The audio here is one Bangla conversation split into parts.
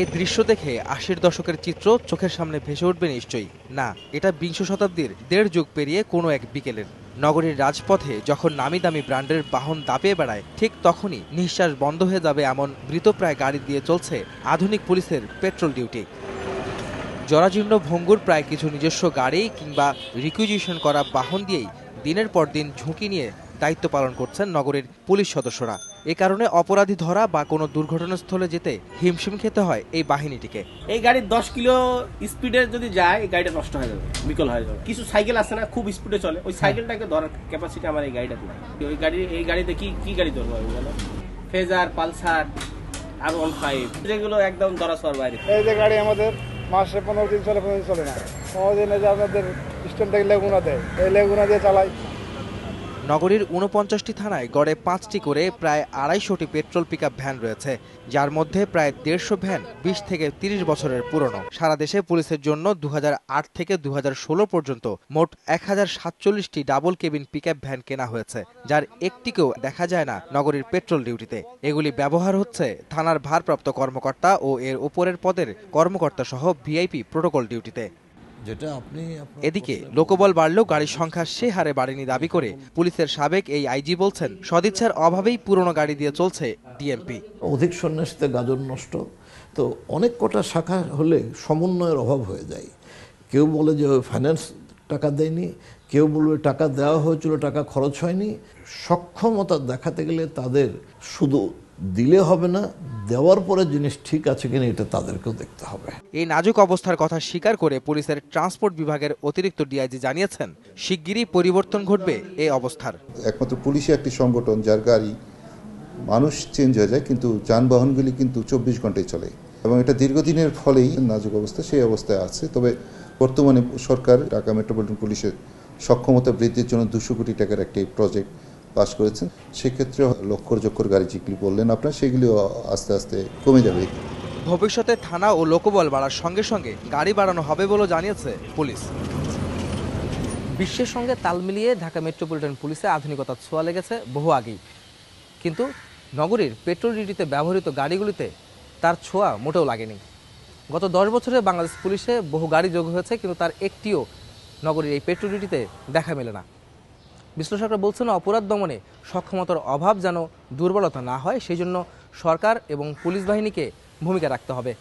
এ দৃশ্য দেখে আশির দশকের চিত্র চোখের সামনে ভেসে উঠবে নিশ্চয়ই না এটা বিংশ শতাব্দীর দেড় যুগ পেরিয়ে কোনো এক বিকেলের নগরীর রাজপথে যখন নামি দামি ব্র্যান্ডের বাহন দাপিয়ে বেড়ায় ঠিক তখনই নিঃশ্বাস বন্ধ হয়ে যাবে এমন মৃতপ্রায় গাড়ি দিয়ে চলছে আধুনিক পুলিশের পেট্রোল ডিউটি জরাজীর্ণ ভঙ্গুর প্রায় কিছু নিজস্ব গাড়ি কিংবা রিকুইজিশন করা বাহন দিয়েই দিনের পর দিন ঝুঁকি নিয়ে দায়িত্ব পালন করছেন নগরের পুলিশ সদস্যরা এ কারণে অপরাধী ধরা বা কোনো দুর্ঘটনাস্থলে যেতে হিমশিম খেতে হয় এই বাহিনীটিকে এই গাড়ি দশ কিলো স্পিডে যদি যায় এই গাড়িটা নষ্ট হয়ে যাবে বিকল হয়ে যাবে কিছু সাইকেল আছে না খুব স্পিডে চলে ওই হ্যাঁ। সাইকেলটাকে ধরার ক্যাপাসিটি আমার এই গাড়িটাতে নাই ওই গাড়ি এই গাড়িতে কি কি গাড়ি ধরবো Fazer Pulsar R one five যেগুলো একদম সর বাইরে এই যে গাড়ি আমাদের মাসে পনেরো দিন চলে পনেরো দিন চলে না পনেরো দিনে যে আপনাদের স্ট্যান্ড থেকে লেগুনা দেয় এই লেগুনা দিয়ে চালায় নগরীর উনপঞ্চাশটি থানায় গড়ে পাঁচটি করে প্রায় আড়াইশোটি পেট্রোল পিক ভ্যান রয়েছে যার মধ্যে প্রায় দেড়শো ভ্যান বিশ থেকে তিরিশ বছরের পুরনো সারা দেশে পুলিশের জন্য দু থেকে দু পর্যন্ত মোট এক হাজার ডাবল কেবিন পিক ভ্যান কেনা হয়েছে যার একটিকেও দেখা যায় না নগরীর পেট্রোল ডিউটিতে এগুলি ব্যবহার হচ্ছে থানার ভারপ্রাপ্ত কর্মকর্তা ও এর ওপরের পদের কর্মকর্তা সহ ভিআইপি প্রোটোকল ডিউটিতে যেটা আপনি এদিকে লোকবল বাড়লেও গাড়ির সংখ্যা সে হারে বাড়েনি দাবি করে পুলিশের সাবেক এই আইজি বলছেন সদিচ্ছার অভাবেই পুরনো গাড়ি দিয়ে চলছে ডিএমপি অধিক সন্ন্যাসীতে গাজন নষ্ট তো অনেক কটা শাখা হলে সমন্বয়ের অভাব হয়ে যায় কেউ বলে যে ফাইন্যান্স টাকা দেয়নি কেউ বলবে টাকা দেওয়া হয়েছিল টাকা খরচ হয়নি সক্ষমতা দেখাতে গেলে তাদের শুধু দিলে হবে না দেওয়ার পরে জিনিস ঠিক আছে কিনা এটা তাদেরকেও দেখতে হবে এই নাজুক অবস্থার কথা স্বীকার করে পুলিশের ট্রান্সপোর্ট বিভাগের অতিরিক্ত ডিআইজি জানিয়েছেন শিগগিরই পরিবর্তন ঘটবে এই অবস্থার একমাত্র পুলিশই একটি সংগঠন যার গাড়ি মানুষ চেঞ্জ হয়ে যায় কিন্তু যানবাহনগুলি কিন্তু চব্বিশ ঘন্টায় চলে এবং এটা দীর্ঘদিনের ফলেই নাজুক অবস্থা সেই অবস্থায় আছে তবে বর্তমানে সরকার ঢাকা মেট্রোপলিটন পুলিশের সক্ষমতা বৃদ্ধির জন্য দুশো কোটি টাকার একটি প্রজেক্ট পাশ করেছেন সেক্ষেত্রে লক্ষর যক্ষর গাড়ি যেগুলি বললেন আপনার সেগুলিও আস্তে আস্তে কমে যাবে ভবিষ্যতে থানা ও লোকবল বাড়ার সঙ্গে সঙ্গে গাড়ি বাড়ানো হবে বলে জানিয়েছে পুলিশ বিশ্বের সঙ্গে তাল মিলিয়ে ঢাকা মেট্রোপলিটন পুলিশে আধুনিকতার ছোঁয়া লেগেছে বহু আগেই কিন্তু নগরীর পেট্রোল ডিউটিতে ব্যবহৃত গাড়িগুলিতে তার ছোঁয়া মোটেও লাগেনি গত দশ বছরে বাংলাদেশ পুলিশে বহু গাড়ি যোগ হয়েছে কিন্তু তার একটিও নগরীর এই ডিউটিতে দেখা মেলে না বিশ্লেষকরা বলছেন অপরাধ দমনে সক্ষমতার অভাব যেন দুর্বলতা না হয় সেই জন্য সরকার এবং পুলিশ বাহিনীকে ভূমিকা রাখতে হবে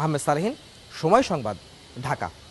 আহমেদ সালহীন সময় সংবাদ ঢাকা